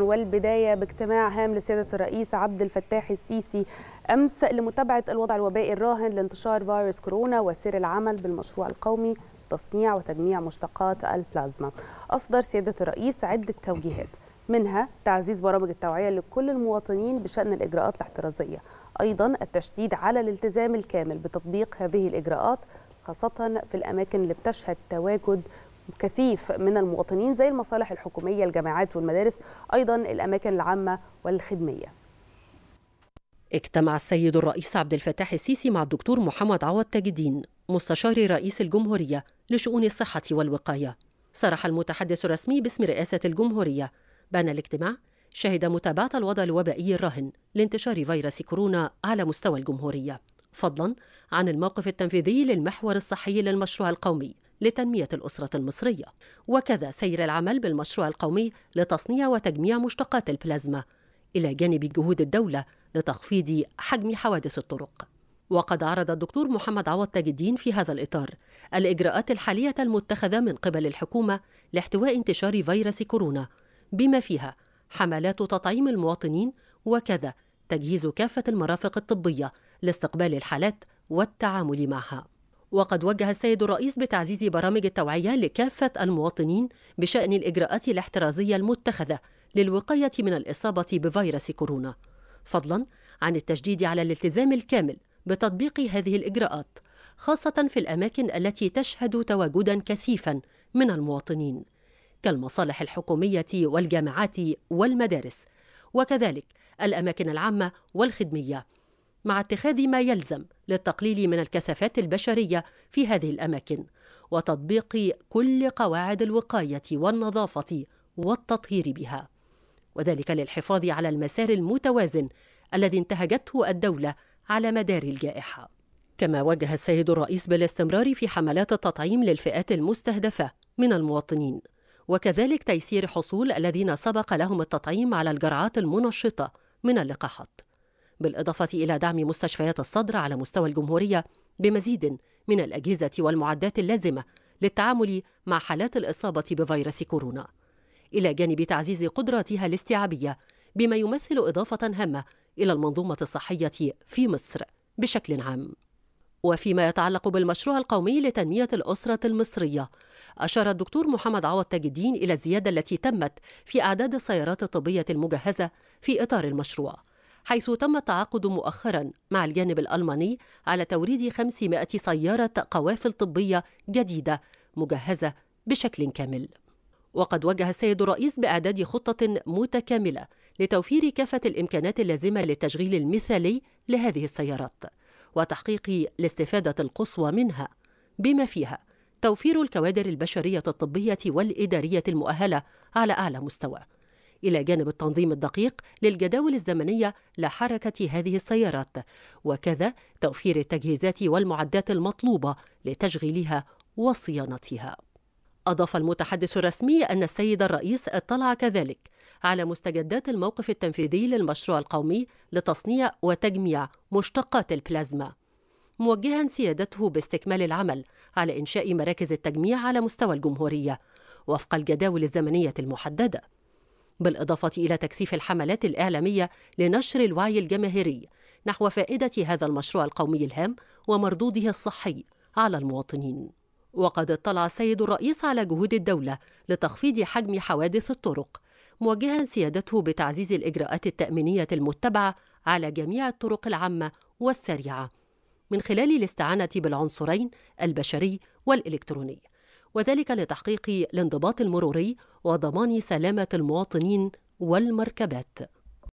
والبداية باجتماع هام لسيادة الرئيس عبد الفتاح السيسي أمس لمتابعة الوضع الوبائي الراهن لانتشار فيروس كورونا وسير العمل بالمشروع القومي تصنيع وتجميع مشتقات البلازما أصدر سيادة الرئيس عدة توجيهات منها تعزيز برامج التوعية لكل المواطنين بشأن الإجراءات الاحترازية أيضا التشديد على الالتزام الكامل بتطبيق هذه الإجراءات خاصة في الأماكن اللي بتشهد تواجد كثيف من المواطنين زي المصالح الحكومية الجامعات والمدارس أيضا الأماكن العامة والخدمية اجتمع السيد الرئيس عبد الفتاح السيسي مع الدكتور محمد عوض تاج الدين مستشار رئيس الجمهورية لشؤون الصحة والوقاية صرح المتحدث الرسمي باسم رئاسة الجمهورية بأن الاجتماع شهد متابعة الوضع الوبائي الراهن لانتشار فيروس كورونا على مستوى الجمهورية فضلا عن الموقف التنفيذي للمحور الصحي للمشروع القومي لتنمية الأسرة المصرية وكذا سير العمل بالمشروع القومي لتصنيع وتجميع مشتقات البلازما إلى جانب جهود الدولة لتخفيض حجم حوادث الطرق وقد عرض الدكتور محمد عوض تاج الدين في هذا الإطار الإجراءات الحالية المتخذة من قبل الحكومة لاحتواء انتشار فيروس كورونا بما فيها حملات تطعيم المواطنين وكذا تجهيز كافة المرافق الطبية لاستقبال الحالات والتعامل معها وقد وجه السيد الرئيس بتعزيز برامج التوعية لكافة المواطنين بشأن الإجراءات الاحترازية المتخذة للوقاية من الإصابة بفيروس كورونا فضلا عن التشديد على الالتزام الكامل بتطبيق هذه الإجراءات خاصة في الأماكن التي تشهد تواجدا كثيفا من المواطنين كالمصالح الحكومية والجامعات والمدارس وكذلك الأماكن العامة والخدمية مع اتخاذ ما يلزم للتقليل من الكثافات البشريه في هذه الاماكن وتطبيق كل قواعد الوقايه والنظافه والتطهير بها وذلك للحفاظ على المسار المتوازن الذي انتهجته الدوله على مدار الجائحه كما وجه السيد الرئيس بالاستمرار في حملات التطعيم للفئات المستهدفه من المواطنين وكذلك تيسير حصول الذين سبق لهم التطعيم على الجرعات المنشطه من اللقاحات بالإضافة إلى دعم مستشفيات الصدر على مستوى الجمهورية بمزيد من الأجهزة والمعدات اللازمة للتعامل مع حالات الإصابة بفيروس كورونا إلى جانب تعزيز قدراتها الاستيعابية بما يمثل إضافة هامة إلى المنظومة الصحية في مصر بشكل عام وفيما يتعلق بالمشروع القومي لتنمية الأسرة المصرية أشار الدكتور محمد عوض تاج الدين إلى الزيادة التي تمت في أعداد السيارات الطبية المجهزة في إطار المشروع حيث تم التعاقد مؤخرا مع الجانب الألماني على توريد 500 سيارة قوافل طبية جديدة مجهزة بشكل كامل وقد وجه السيد الرئيس بإعداد خطة متكاملة لتوفير كافة الإمكانات اللازمة للتشغيل المثالي لهذه السيارات وتحقيق الاستفادة القصوى منها بما فيها توفير الكوادر البشرية الطبية والإدارية المؤهلة على أعلى مستوى إلى جانب التنظيم الدقيق للجداول الزمنية لحركة هذه السيارات وكذا توفير التجهيزات والمعدات المطلوبة لتشغيلها وصيانتها أضاف المتحدث الرسمي أن السيد الرئيس اطلع كذلك على مستجدات الموقف التنفيذي للمشروع القومي لتصنيع وتجميع مشتقات البلازما موجها سيادته باستكمال العمل على إنشاء مراكز التجميع على مستوى الجمهورية وفق الجداول الزمنية المحددة بالإضافة إلى تكثيف الحملات الإعلامية لنشر الوعي الجماهيري نحو فائدة هذا المشروع القومي الهام ومردوده الصحي على المواطنين وقد اطلع السيد الرئيس على جهود الدولة لتخفيض حجم حوادث الطرق موجها سيادته بتعزيز الإجراءات التأمينية المتبعة على جميع الطرق العامة والسريعة من خلال الاستعانة بالعنصرين البشري والإلكتروني وذلك لتحقيق الانضباط المروري وضمان سلامة المواطنين والمركبات